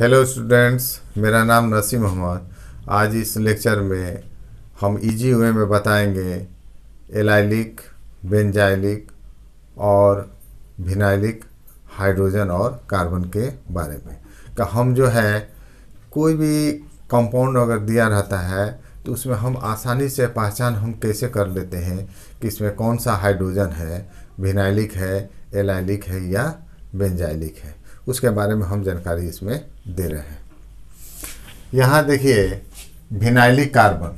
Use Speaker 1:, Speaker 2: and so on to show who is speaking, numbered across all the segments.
Speaker 1: hello students मेरा नाम नसीम अहमद आज इस लेक्चर में हम इजी e वे में बताएंगे एलाइलिक बेंजाइलिक और भिनाइलिक हाइड्रोजन और कार्बन के बारे में का हम जो है कोई भी कंपाउंड अगर दिया रहता है तो उसमें हम आसानी से पहचान हम कैसे कर लेते हैं कि इसमें कौन सा हाइड्रोजन है विनाइलिक है एलाइलिक है या बेंजाइलिक है उसके बारे में हम जानकारी इसमें दे रहे हैं यहाँ देखिए भिनाइलिक कार्बन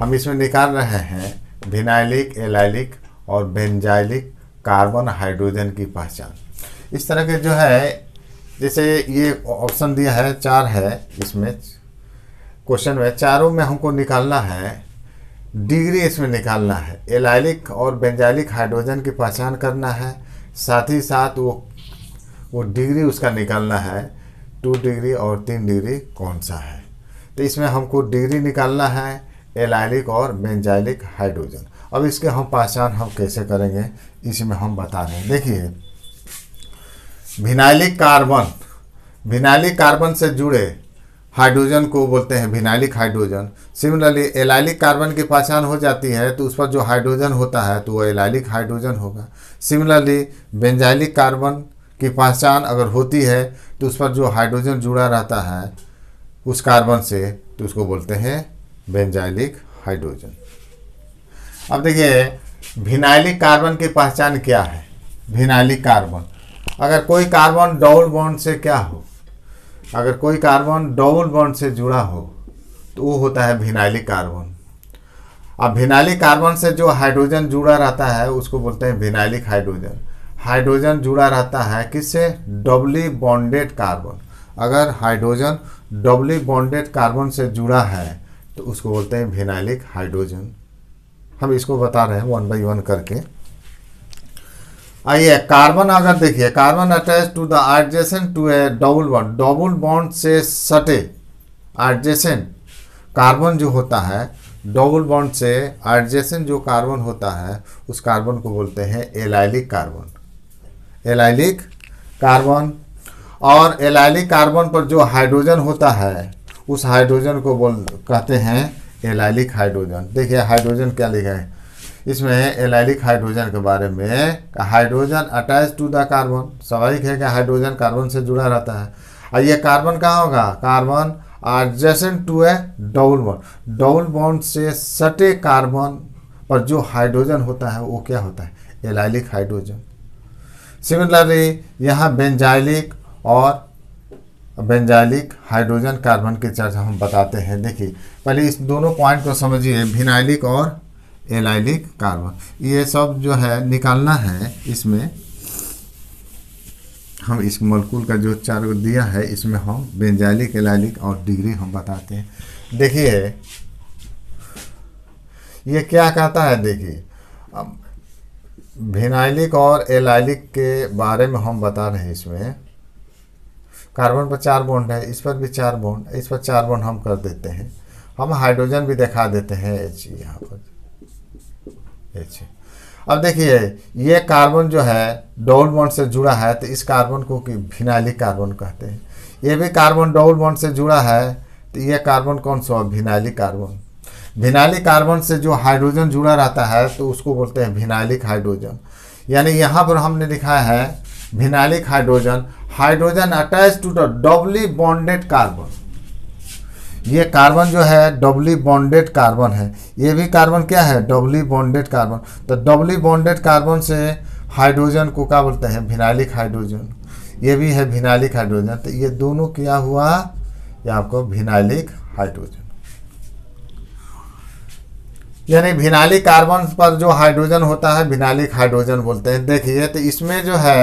Speaker 1: हम इसमें निकाल रहे हैं भिनाइलिक एलाइलिक और बेंजाइलिक कार्बन हाइड्रोजन की पहचान इस तरह के जो है जैसे ये ऑप्शन दिया है चार है इसमें क्वेश्चन में चारों में हमको निकालना है डिग्री इसमें निकालना है एलाइलिक और बेंजाइलिक हाइड्रोजन की पहचान करना है साथ ही साथ वो वो डिग्री उसका निकालना है टू डिग्री और तीन डिग्री कौन सा है तो इसमें हमको डिग्री निकालना है एलाइलिक और बेंजाइलिक हाइड्रोजन अब इसके हम पहचान हम कैसे करेंगे इसमें हम बता रहे हैं देखिए भिनाइलिक कार्बन भिनाइलिक कार्बन से जुड़े हाइड्रोजन को बोलते हैं vinylic hydrogen similarly allylic carbon की पहचान हो जाती है तो उस पर जो हाइड्रोजन होता है तो वो एलाइलिक हाइड्रोजन होगा सिमिलरली बेंजाइलिक कार्बन की पहचान अगर होती है तो उस पर जो हाइड्रोजन जुड़ा रहता है उस कार्बन से तो उसको बोलते हैं बेंजाइलिक हाइड्रोजन अब देखिए भिनाइलिक कार्बन की पहचान क्या है भिनाइलिक कार्बन अगर कोई कार्बन डबल बॉन्ड से क्या हो अगर कोई कार्बन डबल बॉन्ड से जुड़ा हो तो वो होता है भिनाइलिक कार्बन अब भिनाइलिक कार्बन से जो हाइड्रोजन जुड़ा रहता है उसको बोलते हैं भिनाइलिक हाइड्रोजन हाइड्रोजन जुड़ा रहता है किससे डबली बॉन्डेड कार्बन अगर हाइड्रोजन डबली बॉन्डेड कार्बन से जुड़ा है तो उसको बोलते हैं विनाइलिक हाइड्रोजन हम इसको बता रहे हैं वन बाई वन करके आइए कार्बन अगर देखिए carbon attach to the adjacent to a double bond double bond से सटे आर्जेसेंट कार्बन जो होता है डबल बॉन्ड से आर्जेसेंट जो कार्बन होता है उस कार्बन को बोलते हैं एलाइलिक कार्बन एलाइलिक कार्बन और एलाइलिक कार्बन पर जो हाइड्रोजन होता है उस हाइड्रोजन को बोल कहते हैं एलाइलिक हाइड्रोजन देखिए हाइड्रोजन क्या लिखा है इसमें एलाइलिक हाइड्रोजन के बारे में hydrogen attach to the carbon स्वाभाविक है कि हाइड्रोजन कार्बन से जुड़ा रहता है और ये कार्बन कहाँ होगा carbon adjacent to a double bond double bond से सटे कार्बन पर जो हाइड्रोजन होता है वो क्या होता है एलाइलिक हाइड्रोजन सिमिलरली यहाँ बेंजाइलिक और बेंजाइलिक हाइड्रोजन कार्बन की चर्चा हम बताते हैं देखिए पहले इस दोनों पॉइंट को समझिए भिनाइलिक और एलाइलिक कार्बन ये सब जो है निकालना है इसमें हम इस मॉलिकूल का जो चार दिया है इसमें हम बेंजाइलिक एलाइलिक और डिग्री हम बताते हैं देखिए ये क्या कहता है देखिए भिनाइलिक और एलाइलिक के बारे में हम बता रहे हैं इसमें कार्बन पर चार बॉन्ड है इस पर भी चार बॉन्ड इस पर चार बॉन्ड हम कर देते हैं हम हाइड्रोजन भी दिखा देते हैं एच यहाँ पर एच अब देखिए ये कार्बन जो है डबल बॉन्ड से जुड़ा है तो इस कार्बन को कि भिनाइलिक कार्बन कहते हैं ये भी कार्बन डबल बॉन्ड से जुड़ा है तो ये कार्बन कौन सा भिनाइलिक कार्बन भिनाइलिक कार्बन से जो हाइड्रोजन जुड़ा रहता है तो उसको बोलते हैं भिनाइलिक हाइड्रोजन यानी यहाँ पर हमने लिखा है vinylic hydrogen hydrogen attach to the doubly bonded carbon ये कार्बन जो है डबली बॉन्डेड कार्बन है ये भी कार्बन क्या है डबली बॉन्डेड कार्बन तो डबली बॉन्डेड कार्बन से हाइड्रोजन को क्या बोलते हैं भिनाइलिक हाइड्रोजन ये भी है भिनाइलिक हाइड्रोजन तो ये दोनों क्या हुआ ये आपको भिनाइलिक हाइड्रोजन यानी भिनालिक कार्बन पर जो हाइड्रोजन होता है भिनालिक हाइड्रोजन बोलते हैं देखिए तो इसमें जो है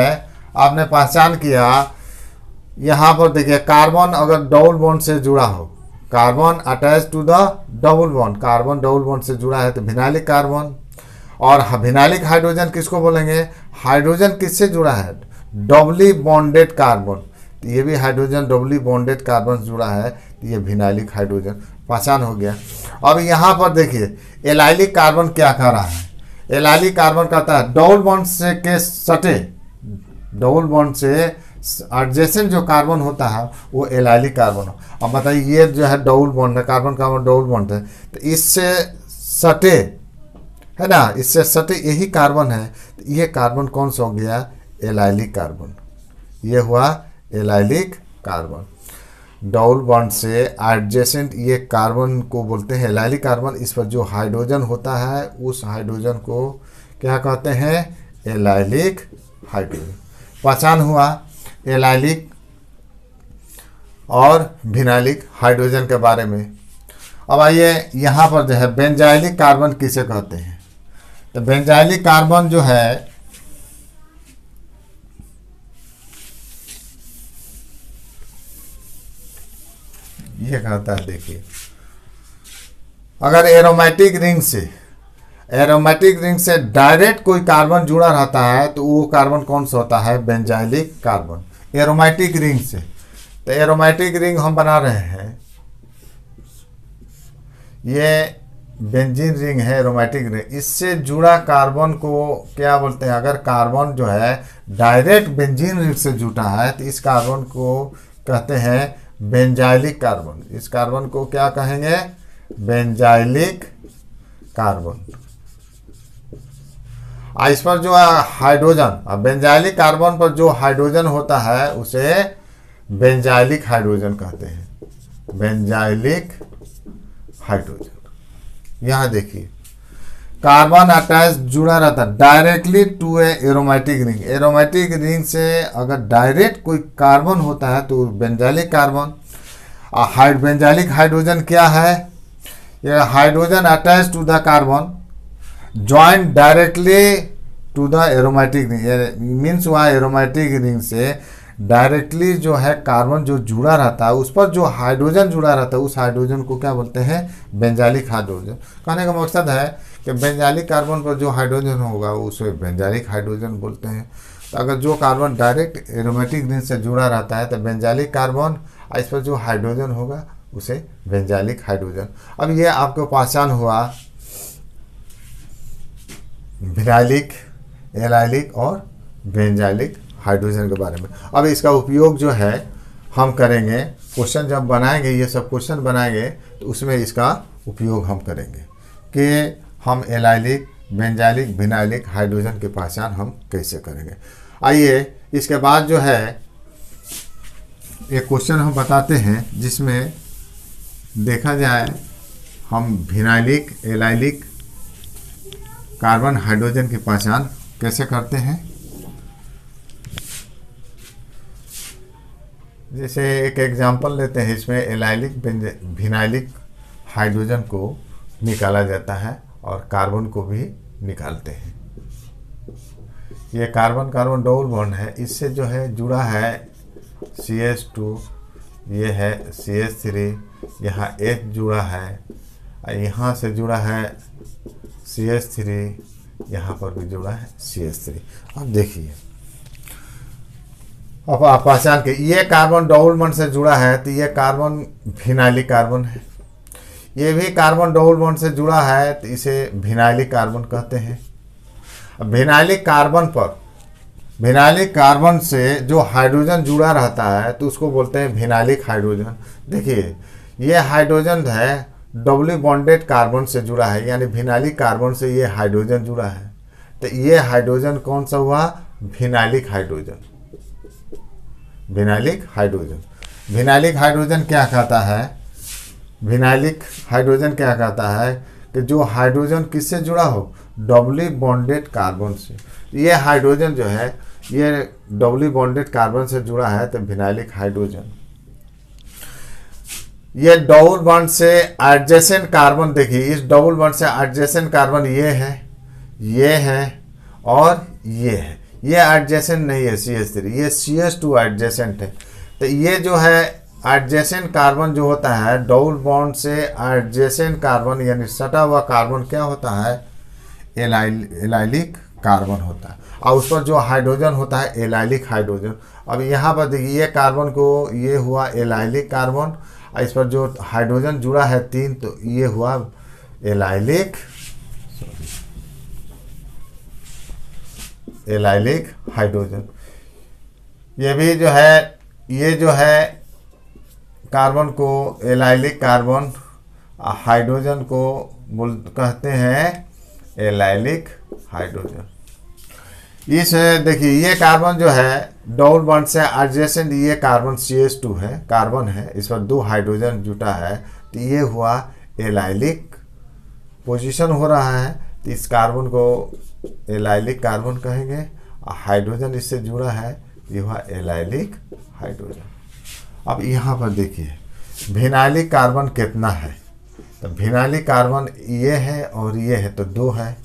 Speaker 1: आपने पहचान किया यहाँ पर देखिए कार्बन अगर डबल बॉन्ड से जुड़ा हो carbon attach to the double bond carbon double bond से जुड़ा है तो भिनालिक कार्बन और भिनालिक हाइड्रोजन किसको बोलेंगे हाइड्रोजन किससे जुड़ा है डबली बॉन्डेड कार्बन ये भी हाइड्रोजन डबली बॉन्डेड कार्बन से जुड़ा है तो ये भिनालिक हाइड्रोजन पहचान हो गया अब यहाँ पर देखिए एलाइली कार्बन क्या कह रहा है एलाइली कार्बन कहता है डबल बॉन्ड से के सटे डबल बॉन्ड से एडजेसेंट जो कार्बन होता है वो एलाइली कार्बन हो अब बताइए ये जो है डबल बॉन्ड है कार्बन कार्बन मतलब डबल बॉन्ड है तो इससे सटे है ना इससे सटे यही कार्बन है तो ये कार्बन कौन सा हो गया एलाइलिक कार्बन ये हुआ एलाइलिक कार्बन डबल बॉन्ड से एडजेसेंट ये कार्बन को बोलते हैं लाइली कार्बन इस पर जो हाइड्रोजन होता है उस हाइड्रोजन को क्या कहते हैं एलाइलिक हाइड्रोजन पहचान हुआ एलाइलिक और भिनाइलिक हाइड्रोजन के बारे में अब आइए यहाँ पर जो है बेंजाइलिक कार्बन किसे कहते हैं तो बेंजाइलिक कार्बन जो है ये कहता है देखिए अगर एरोमेटिक रिंग से एरोमेटिक रिंग से डायरेक्ट कोई कार्बन जुड़ा रहता है तो वो कार्बन कौन सा होता है बेंजाइलिक कार्बन एरोमेटिक रिंग से तो एरोमेटिक रिंग हम बना रहे हैं ये बेंजीन रिंग है एरोमेटिक रिंग इससे जुड़ा कार्बन को क्या बोलते हैं अगर कार्बन जो है डायरेक्ट बेंजीन रिंग से जुटा है तो इस कार्बन को कहते हैं बेंजाइलिक कार्बन इस कार्बन को क्या कहेंगे बेंजाइलिक कार्बन इस पर जो हाइड्रोजन अब बेंजाइलिक कार्बन पर जो हाइड्रोजन होता है उसे बेंजाइलिक हाइड्रोजन कहते हैं बेंजाइलिक हाइड्रोजन यहां देखिए कार्बन अटैच जुड़ा रहता है directly to a aromatic ring aromatic ring से अगर डायरेक्ट कोई कार्बन होता है तो बेंजालिक कार्बन हाइड बेंजालिक हाइड्रोजन क्या है ये hydrogen attach to the carbon join directly to the aromatic ring means वहाँ एरोमेटिक रिंग से डायरेक्टली जो है कार्बन जो जुड़ा रहता है उस पर जो हाइड्रोजन जुड़ा रहता है उस हाइड्रोजन को क्या बोलते हैं बेंजालिक हाइड्रोजन कहने का मकसद है कि बेंजालिक कार्बन पर जो हाइड्रोजन होगा उसे बेंजालिक हाइड्रोजन बोलते हैं तो अगर जो कार्बन डायरेक्ट एरोमेटिक रिंग से जुड़ा रहता है तो बेंजालिक कार्बन इस पर जो हाइड्रोजन होगा उसे बेंजालिक हाइड्रोजन अब ये आपको पहचान हुआ विरालिक एलाइलिक और बेंजालिक हाइड्रोजन के बारे में अब इसका उपयोग जो है हम करेंगे क्वेश्चन जब बनाएंगे ये सब क्वेश्चन बनाएंगे तो उसमें इसका उपयोग हम करेंगे कि हम एलाइलिक बेंजाइलिक विनाइलिक हाइड्रोजन की पहचान हम कैसे करेंगे आइए इसके बाद जो है एक क्वेश्चन हम बताते हैं जिसमें देखा जाए हम भिनाइलिक एलाइलिक कार्बन हाइड्रोजन की पहचान कैसे करते हैं जैसे एक एग्जांपल लेते हैं इसमें एलाइलिक भिनाइलिक हाइड्रोजन को निकाला जाता है और कार्बन को भी निकालते हैं ये कार्बन कार्बन डबल बॉन्ड है इससे जो है जुड़ा है सी एस टू ये है सी एस थ्री यहाँ एच जुड़ा है यहाँ से जुड़ा है सी एस थ्री यहाँ पर भी जुड़ा है सी एस थ्री अब देखिए अब आप पहचान के ये कार्बन डबल बॉन्ड से जुड़ा है तो ये कार्बन फिनाइली कार्बन है ये भी कार्बन डबल बॉन्ड से जुड़ा है तो इसे भिनाइलिक कार्बन कहते हैं भिनाइलिक कार्बन पर भिनाइलिक कार्बन से जो हाइड्रोजन जुड़ा रहता है तो उसको बोलते हैं भिनाइलिक हाइड्रोजन देखिए ये हाइड्रोजन है डबली बॉन्डेड कार्बन से जुड़ा है यानी भिनाइलिक कार्बन से ये हाइड्रोजन जुड़ा है तो ये हाइड्रोजन कौन सा हुआ vinylic hydrogen vinylic hydrogen vinylic hydrogen क्या कहता है विनाइलिक हाइड्रोजन क्या कहता है कि जो हाइड्रोजन किससे जुड़ा हो डबली बॉन्डेड कार्बन से ये हाइड्रोजन जो है ये डबली बॉन्डेड कार्बन से जुड़ा है तो विनाइलिक हाइड्रोजन ये डबल बॉन्ड से एडजेसेंट कार्बन देखिए इस डबल बॉन्ड से एडजेसेंट कार्बन ये है ये है और ये है ये एडजेसेंट नहीं है सी एस थ्री ये सी एस टू एडजेसेंट है तो ये जो है एडजेसेंट कार्बन जो होता है डबल बॉन्ड से एडजेसेंट कार्बन यानी सटा हुआ कार्बन क्या होता है एलाइल एलाइलिक कार्बन होता है और उस पर जो हाइड्रोजन होता है एलाइलिक हाइड्रोजन अब यहाँ पर देखिए ये कार्बन को ये हुआ एलाइलिक कार्बन और इस पर जो हाइड्रोजन जुड़ा है तीन तो ये हुआ एलाइलिक एलाइलिक हाइड्रोजन ये भी जो है ये जो है कार्बन को एलाइलिक कार्बन हाइड्रोजन को बोल कहते हैं एलाइलिक हाइड्रोजन इस देखिए ये कार्बन जो है डबल बॉन्ड से एडजेसेंट ये कार्बन सी एस टू है कार्बन है इस पर दो हाइड्रोजन जुटा है तो ये हुआ एलाइलिक पोजीशन हो रहा है तो इस कार्बन को एलाइलिक कार्बन कहेंगे हाइड्रोजन इससे जुड़ा है ये हुआ एलाइलिक हाइड्रोजन अब यहाँ पर देखिए भिनाली कार्बन कितना है तो भिनाली कार्बन ये है और ये है तो दो है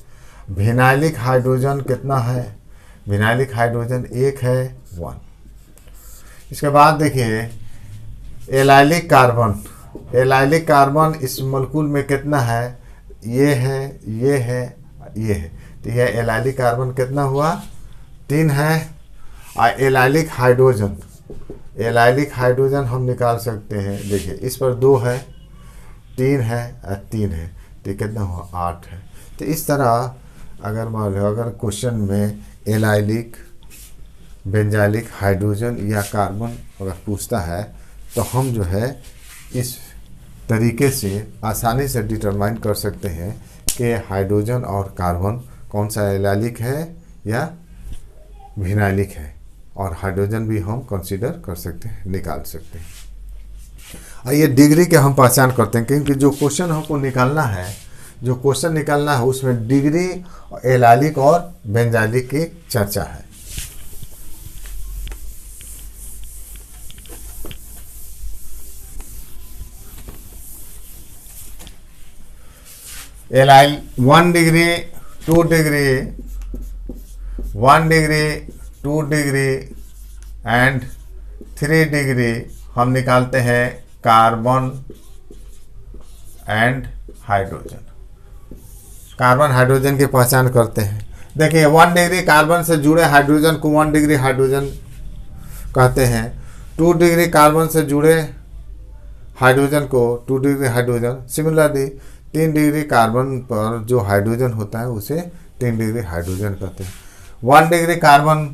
Speaker 1: भिनाइलिक हाइड्रोजन कितना है भिनाइलिक हाइड्रोजन एक है वन इसके बाद देखिए एलाइलिक कार्बन एलाइलिक कार्बन इस मलकुल में कितना है ये है ये है ये है तो यह एलाइलिक कार्बन कितना हुआ तीन है और एलाइलिक हाइड्रोजन एलाइलिक हाइड्रोजन हम निकाल सकते हैं देखिए इस पर दो है तीन है और तीन है तो कितना हुआ आठ है तो इस तरह अगर मान लो अगर क्वेश्चन में एलाइलिक बेंजाइलिक हाइड्रोजन या कार्बन अगर पूछता है तो हम जो है इस तरीके से आसानी से डिटरमाइन कर सकते हैं कि हाइड्रोजन और कार्बन कौन सा एलाइलिक है या भिनाइलिक है और हाइड्रोजन भी हम कंसिडर कर सकते हैं निकाल सकते हैं आइए डिग्री के हम पहचान करते हैं क्योंकि जो क्वेश्चन हमको निकालना है जो क्वेश्चन निकालना है उसमें डिग्री एलालिक और बेंजालिक की चर्चा है allyl one degree two degree one degree two degree and three degree हम निकालते हैं carbon and hydrogen carbon hydrogen की पहचान करते हैं देखिए वन डिग्री कार्बन से जुड़े हाइड्रोजन को वन डिग्री हाइड्रोजन कहते हैं टू डिग्री कार्बन से जुड़े हाइड्रोजन को टू डिग्री हाइड्रोजन सिमिलरली तीन डिग्री कार्बन पर जो हाइड्रोजन होता है उसे तीन डिग्री हाइड्रोजन कहते हैं one degree carbon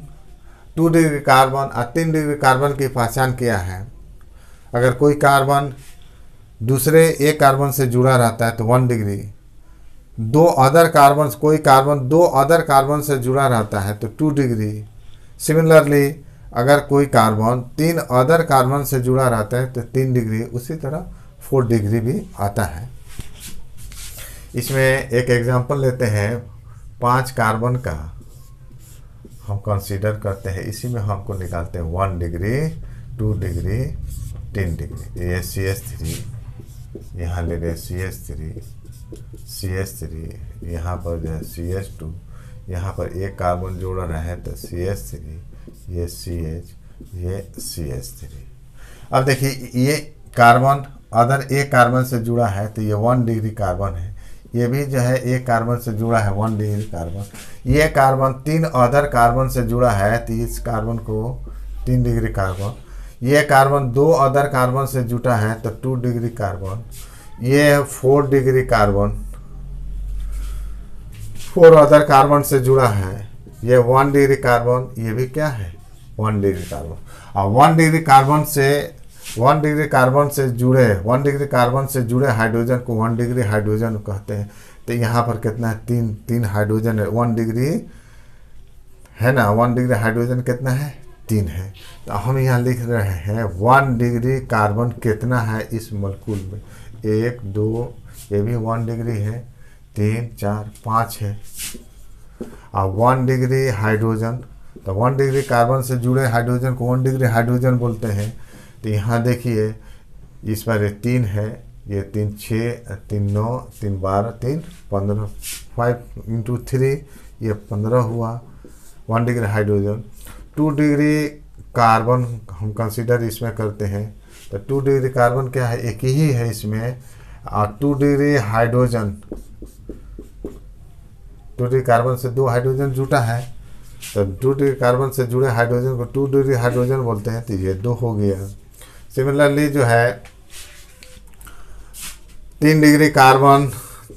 Speaker 1: two degree carbon और तीन डिग्री कार्बन की पहचान किया है अगर कोई कार्बन दूसरे एक कार्बन से जुड़ा रहता है तो वन डिग्री दो अदर कार्बन कोई कार्बन दो अदर कार्बन से जुड़ा रहता है तो टू डिग्री सिमिलरली अगर कोई कार्बन तीन अदर कार्बन से जुड़ा रहता है तो तीन डिग्री उसी तरह फोर डिग्री भी आता है इसमें एक एग्जांपल लेते हैं पांच कार्बन का हम कंसीडर करते हैं इसी में हमको निकालते हैं वन डिग्री टू डिग्री तीन डिग्री ये सी एस थ्री यहाँ ले रहे C S three C S three यहाँ पर जो है सी एस टू यहाँ पर एक कार्बन जोड़ रहे हैं तो सी एस थ्री ये सी एच ये सी एस थ्री अब देखिए ये कार्बन अदर एक कार्बन से जुड़ा है तो ये वन डिग्री कार्बन है ये भी जो है एक कार्बन से जुड़ा है वन डी कार्बन ये कार्बन तीन अदर कार्बन से जुड़ा है तो इस कार्बन को तीन डिग्री कार्बन ये कार्बन दो अदर कार्बन से जुटा है तो टू डिग्री कार्बन ये four degree carbon four other carbon से जुड़ा है ये वन डिग्री कार्बन ये भी क्या है वन डिग्री कार्बन और वन डिग्री कार्बन से वन डिग्री कार्बन से जुड़े वन डिग्री कार्बन से जुड़े हाइड्रोजन को वन डिग्री हाइड्रोजन कहते हैं तो यहाँ पर कितना है तीन तीन हाइड्रोजन है वन डिग्री है ना वन डिग्री हाइड्रोजन कितना है तीन है तो हम यहाँ लिख रहे हैं वन डिग्री कार्बन कितना है इस मलकुल में एक दो ये भी वन डिग्री है तीन चार पाँच है और वन डिग्री हाइड्रोजन तो वन डिग्री कार्बन से जुड़े हाइड्रोजन को वन डिग्री हाइड्रोजन बोलते हैं तो यहाँ देखिए इस बार ये तीन है ये तीन छः तीन नौ तीन बारह तीन पंद्रह फाइव इंटू थ्री ये पंद्रह हुआ one degree hydrogen two degree carbon हम कंसिडर इसमें करते हैं तो टू डिग्री कार्बन क्या है एक ही है इसमें और two degree hydrogen two degree carbon से दो हाइड्रोजन जुटा है तो टू डिग्री कार्बन से जुड़े हाइड्रोजन को टू डिग्री हाइड्रोजन बोलते हैं तो ये दो हो गया सिमिलरली जो है तीन डिग्री कार्बन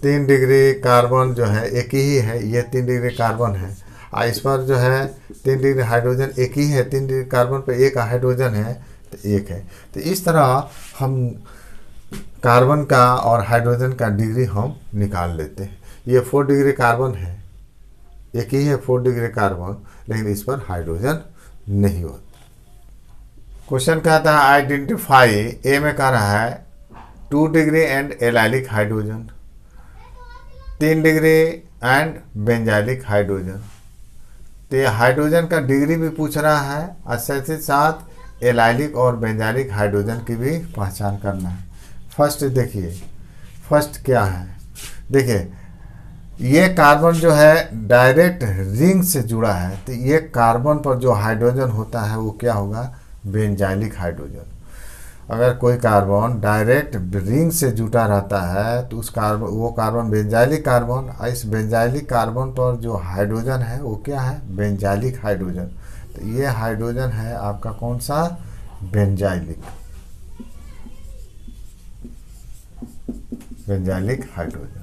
Speaker 1: तीन डिग्री कार्बन जो है एक ही है ये तीन डिग्री कार्बन है और इस पर जो है तीन डिग्री हाइड्रोजन एक ही है तीन डिग्री कार्बन पर एक हाइड्रोजन है तो एक है तो इस तरह हम कार्बन का और हाइड्रोजन का डिग्री हम निकाल लेते हैं ये फोर डिग्री कार्बन है एक ही है फोर डिग्री कार्बन लेकिन इस पर हाइड्रोजन नहीं होता क्वेश्चन कहता है आइडेंटिफाई ए में कह रहा है two degree and allylic hydrogen तीन डिग्री एंड बेंजाइलिक हाइड्रोजन तो ये हाइड्रोजन का डिग्री भी पूछ रहा है और साथ ही साथ एलाइलिक और बेंजाइलिक हाइड्रोजन की भी पहचान करना है फर्स्ट देखिए फर्स्ट क्या है देखिए ये कार्बन जो है डायरेक्ट रिंग से जुड़ा है तो ये कार्बन पर जो हाइड्रोजन होता है वो क्या होगा बेंजाइलिक हाइड्रोजन अगर कोई कार्बन डायरेक्ट रिंग से जुटा रहता है तो उस कार्बन वो कार्बन बेंजाइलिक कार्बन इस बेंजाइलिक कार्बन पर जो हाइड्रोजन है वो क्या है बेंजाइलिक हाइड्रोजन तो ये हाइड्रोजन है आपका कौन सा बेंजाइलिक बेंजाइलिक हाइड्रोजन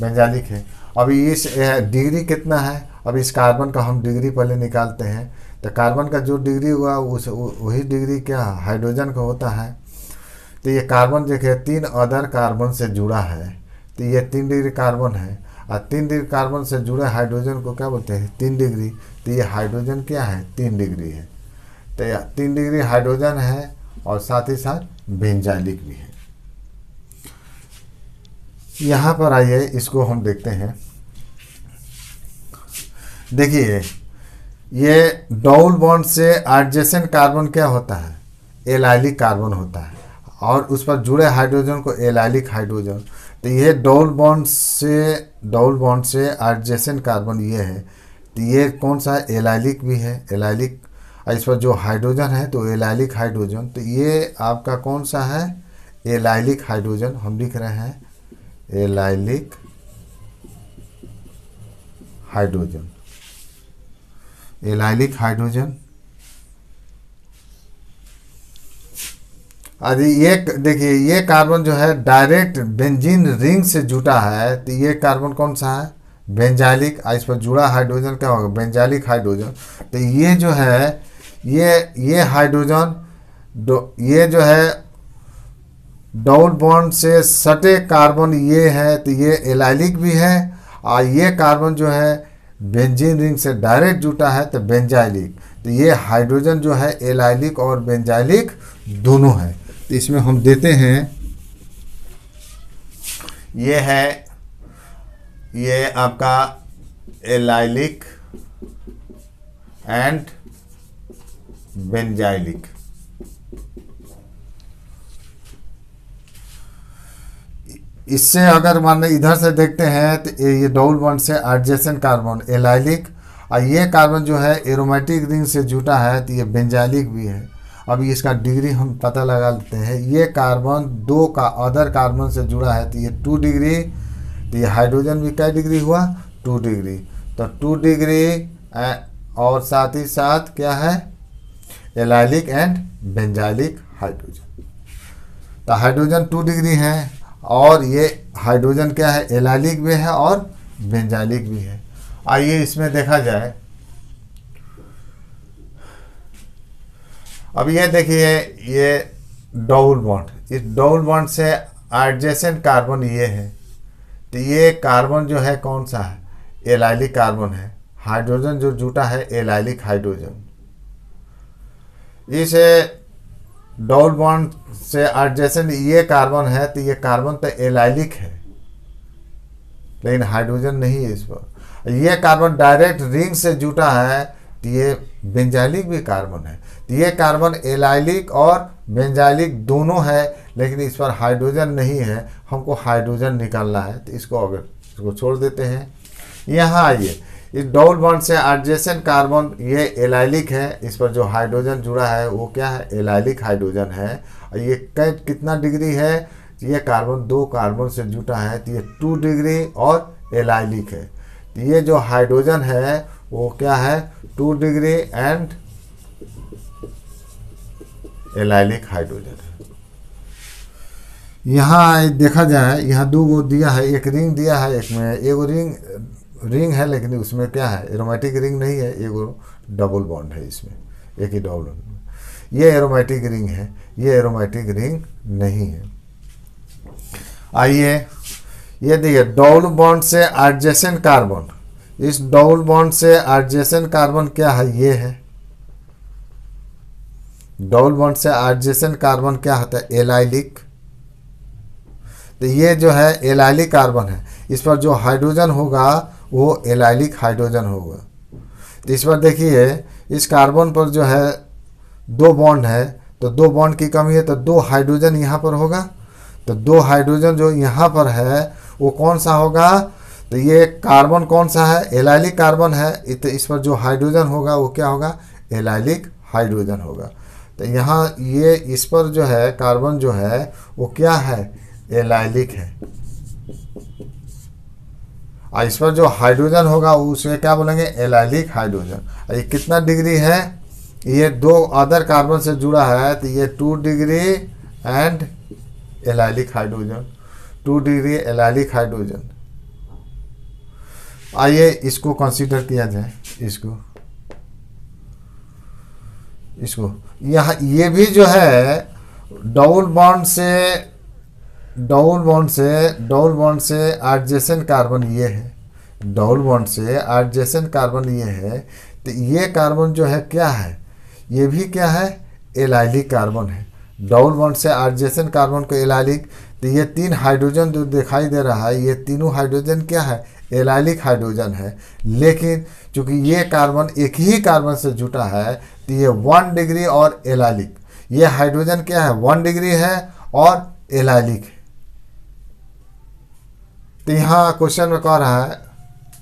Speaker 1: बेंजाइलिक है अभी इस डिग्री कितना है अब इस कार्बन का हम डिग्री पहले निकालते हैं तो कार्बन का जो डिग्री हुआ उस वही डिग्री क्या हाइड्रोजन का होता है तो ये कार्बन देखिए तीन अदर कार्बन से जुड़ा है तो ये तीन डिग्री कार्बन है और तीन डिग्री कार्बन से जुड़े हाइड्रोजन को क्या बोलते हैं तीन डिग्री तो ये हाइड्रोजन क्या है तीन डिग्री है तो तीन डिग्री हाइड्रोजन है और साथ ही साथ बेंजालिक भी है यहाँ पर आइए इसको हम देखते हैं देखिए ये डबल बॉन्ड से आर्जेसेंट कार्बन क्या होता है एलाइलिक कार्बन होता है और उस पर जुड़े हाइड्रोजन को एलाइलिक हाइड्रोजन तो ये डबल बॉन्ड से डबल बॉन्ड से आर्जेसेंट कार्बन ये है तो ये कौन सा एलाइलिक भी है एलाइलिक इस पर जो हाइड्रोजन है तो एलाइलिक हाइड्रोजन तो ये आपका कौन सा है एलाइलिक हाइड्रोजन हम लिख रहे हैं एलाइलिक हाइड्रोजन एलाइलिक हाइड्रोजन अरे ये देखिए ये कार्बन जो है डायरेक्ट बेंजीन रिंग से जुटा है तो ये कार्बन कौन सा है बेंजालिक इस पर जुड़ा हाइड्रोजन क्या होगा बेंजालिक हाइड्रोजन तो ये जो है ये ये हाइड्रोजन ये जो है डबल बॉन्ड से सटे कार्बन ये है तो ये एलाइलिक भी है और ये कार्बन जो है बेंजीन रिंग से डायरेक्ट जुटा है तो बेंजाइलिक तो ये हाइड्रोजन जो है एलाइलिक और बेंजाइलिक दोनों है तो इसमें हम देते हैं ये है ये आपका एलाइलिक एंड बेंजाइलिक इससे अगर मान लो इधर से देखते हैं तो ये डबल बॉन्ड से एडजेसेंट कार्बन एलाइलिक और ये कार्बन जो है एरोमेटिक रिंग से जुटा है तो ये बेंजाइलिक भी है अब इसका डिग्री हम पता लगा लेते हैं ये कार्बन दो का अदर कार्बन से जुड़ा है तो ये टू डिग्री तो ये हाइड्रोजन भी क्या डिग्री हुआ टू डिग्री तो टू डिग्री और साथ ही साथ क्या है एलाइलिक एंड बेंजाइलिक हाइड्रोजन तो हाइड्रोजन टू डिग्री है और ये हाइड्रोजन क्या है एलाइलिक भी है और बेंजालिक भी है आइए इसमें देखा जाए अब ये देखिए ये डबल बॉन्ड इस डबल बॉन्ड से एडजेसेंट कार्बन ये है तो ये कार्बन जो है कौन सा है एलाइलिक कार्बन है हाइड्रोजन जो जुटा है एलाइलिक हाइड्रोजन इसे डबल बॉन्ड से एडजेसेंट ये कार्बन है तो ये कार्बन तो एलाइलिक है लेकिन हाइड्रोजन नहीं है इस पर ये कार्बन डायरेक्ट रिंग से जुटा है तो ये बेंजाइलिक भी कार्बन है तो ये कार्बन एलाइलिक और बेंजाइलिक दोनों है लेकिन इस पर हाइड्रोजन नहीं है हमको हाइड्रोजन निकालना है तो इसको अगर इसको छोड़ देते हैं यहाँ आइए इस डबल बॉन्ड से एडजेसेंट कार्बन ये एलाइलिक है इस पर जो हाइड्रोजन जुड़ा है वो क्या है एलाइलिक हाइड्रोजन है और ये कै कितना डिग्री है ये कार्बन दो कार्बन से जुटा है तो ये टू डिग्री और एलाइलिक है तो ये जो हाइड्रोजन है वो क्या है two degree and allylic hydrogen है यहाँ देखा जाए यहाँ दो गो दिया है एक रिंग दिया है एक में एगो रिंग रिंग है लेकिन उसमें क्या है एरोमेटिक रिंग नहीं है ये डबल बॉन्ड है इसमें एक ही डबल ये एरोमेटिक रिंग है ये एरोमेटिक रिंग नहीं है आइए ये देखिए डबल बॉन्ड से आर्जेसन कार्बन इस डबल बॉन्ड से एडजेसेंट कार्बन क्या है ये है डबल बॉन्ड से आर्जेसन कार्बन क्या होता है एलाइलिक तो ये जो है एलाइलिक कार्बन है इस पर जो हाइड्रोजन होगा वो एलाइलिक हाइड्रोजन होगा तो इस बार देखिए इस कार्बन पर जो है दो बॉन्ड है तो दो बॉन्ड की कमी है तो दो हाइड्रोजन यहाँ पर होगा तो दो हाइड्रोजन जो यहाँ पर है वो कौन सा होगा तो ये कार्बन कौन सा है एलाइलिक कार्बन है तो इस पर जो हाइड्रोजन होगा वो क्या होगा एलाइलिक हाइड्रोजन होगा तो यहाँ ये इस पर जो है कार्बन जो है वो क्या है एलाइलिक है और इस पर जो हाइड्रोजन होगा उसे क्या बोलेंगे एलाइलिक हाइड्रोजन ये कितना डिग्री है ये दो अदर कार्बन से जुड़ा है तो ये two degree and allylic hydrogen two degree allylic hydrogen आइए इसको कंसीडर किया जाए इसको इसको यहाँ ये भी जो है डबल बॉन्ड से डबल बॉन्ड से डबल बॉन्ड से आर्जेसन कार्बन ये है डबल बॉन्ड से आर्जेसन कार्बन ये है तो ये कार्बन जो है क्या है ये भी क्या है एलाइलिक कार्बन है डबल बॉन्ड से आर्जेसन कार्बन को एलाइलिक तो ये तीन हाइड्रोजन जो दिखाई दे रहा है ये तीनों हाइड्रोजन क्या है एलाइलिक हाइड्रोजन है लेकिन चूंकि ये कार्बन एक ही कार्बन से जुटा है तो ये वन डिग्री और एलाइलिक ये हाइड्रोजन क्या है वन डिग्री है और एलाइलिक है तो यहाँ क्वेश्चन में कह रहा है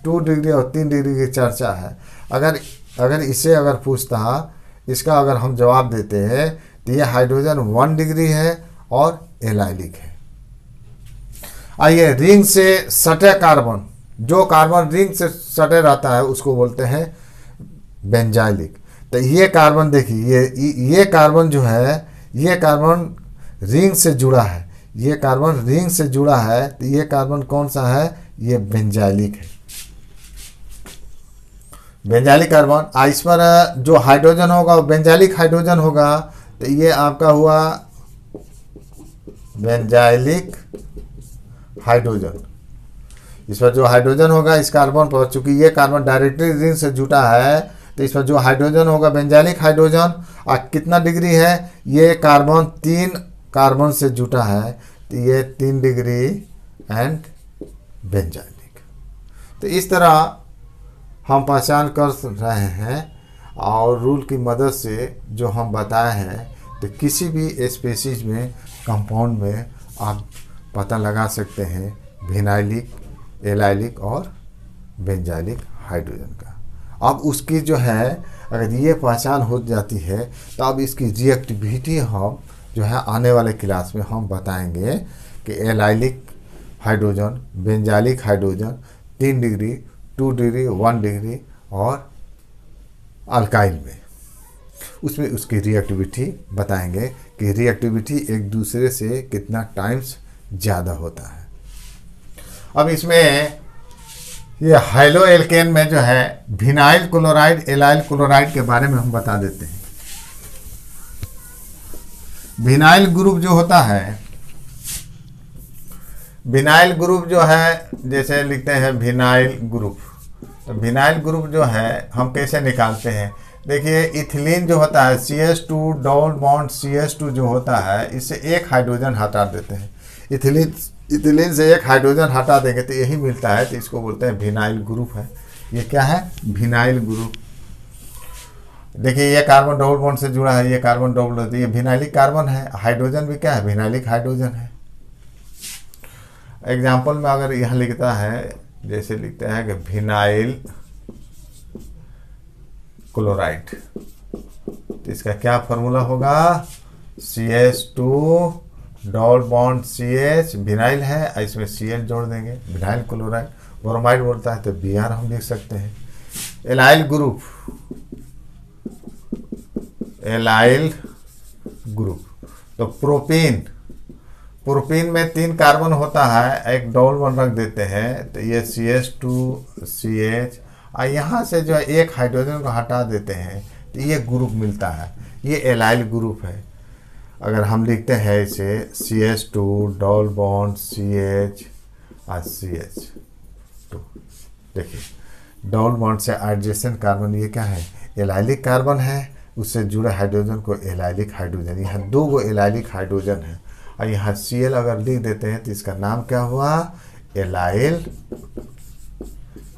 Speaker 1: टू डिग्री और तीन डिग्री की चर्चा है अगर अगर इसे अगर पूछता इसका अगर हम जवाब देते हैं तो ये हाइड्रोजन वन डिग्री है और एलाइलिक है आइए रिंग से सटे कार्बन जो कार्बन रिंग से सटे रहता है उसको बोलते हैं बेंजाइलिक तो ये कार्बन देखिए ये ये कार्बन जो है ये कार्बन रिंग से जुड़ा है ये कार्बन रिंग से जुड़ा है तो ये कार्बन कौन सा है ये बेंजाइलिक है बेंजाइलिक कार्बन आ इस पर जो हाइड्रोजन होगा वो बेंजाइलिक हाइड्रोजन होगा तो ये आपका हुआ बेंजाइलिक हाइड्रोजन इस पर जो हाइड्रोजन होगा इस कार्बन पर चूंकि ये कार्बन डायरेक्टली रिंग से जुटा है तो इस पर जो हाइड्रोजन होगा बेंजाइलिक हाइड्रोजन और कितना डिग्री है ये कार्बन तीन कार्बन से जुटा है तो ये तीन डिग्री एंड बेंजाइनिक तो इस तरह हम पहचान कर रहे हैं और रूल की मदद से जो हम बताए हैं तो किसी भी स्पेसीज में कंपाउंड में आप पता लगा सकते हैं भिनाइलिक एलाइलिक और बेंजाइलिक हाइड्रोजन का अब उसकी जो है अगर ये पहचान हो जाती है तो अब इसकी रिएक्टिविटी हम जो है आने वाले क्लास में हम बताएंगे कि एलाइलिक हाइड्रोजन बेंजालिक हाइड्रोजन तीन degree two degree one degree और अल्काइल में उसमें उसकी रिएक्टिविटी बताएंगे कि रिएक्टिविटी एक दूसरे से कितना टाइम्स ज़्यादा होता है अब इसमें ये हाइलो एल्केन में जो है भिनाइल क्लोराइड एलाइल क्लोराइड के बारे में हम बता देते हैं विनाइल ग्रुप जो होता है विनाइल ग्रुप जो है जैसे लिखते हैं विनाइल ग्रुप तो विनाइल ग्रुप जो है हम कैसे निकालते हैं देखिए इथिलीन जो होता है C S two double bond C S two जो होता है इससे एक हाइड्रोजन हटा देते हैं इथिलीन इथिलीन से एक हाइड्रोजन हटा देंगे तो यही मिलता है तो इसको बोलते हैं विनाइल ग्रुप है ये क्या है विनाइल ग्रुप देखिए ये कार्बन डबल बॉन्ड से जुड़ा है ये कार्बन डबल ये भिनाइलिक कार्बन है हाइड्रोजन भी क्या है भिनाइलिक हाइड्रोजन है एग्जाम्पल में अगर यहाँ लिखता है जैसे लिखते हैं कि भिनाइल क्लोराइड तो इसका क्या फॉर्मूला होगा C S two double bond C H vinyl है इसमें सी एच जोड़ देंगे भिनाइल क्लोराइड ब्रोमाइड बोलता है तो बी आर हम लिख सकते हैं एलाइल ग्रुप एलाइल ग्रुप तो प्रोपीन प्रोपीन में तीन कार्बन होता है एक डबल वन रख देते हैं तो ये C H two C H और यहाँ से जो है एक हाइड्रोजन को हटा देते हैं तो ये ग्रुप मिलता है ये एलाइल ग्रुप है अगर हम लिखते हैं इसे C H two double bond C H और सी एच टू देखिए डॉल बॉन्ड से आइड्रेशन कार्बन ये क्या है एलाइलिक कार्बन है उससे जुड़ा हाइड्रोजन को एलाइलिक हाइड्रोजन यहाँ दो गो एलाइलिक हाइड्रोजन है और यहाँ सी एल अगर लिख देते हैं तो इसका नाम क्या हुआ एलाइल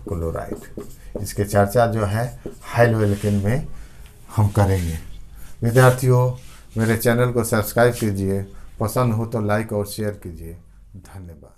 Speaker 1: क्लोराइड इसके चर्चा जो है हाइलो एल्किन में हम करेंगे विद्यार्थियों मेरे चैनल को सब्सक्राइब कीजिए पसंद हो तो लाइक और शेयर कीजिए धन्यवाद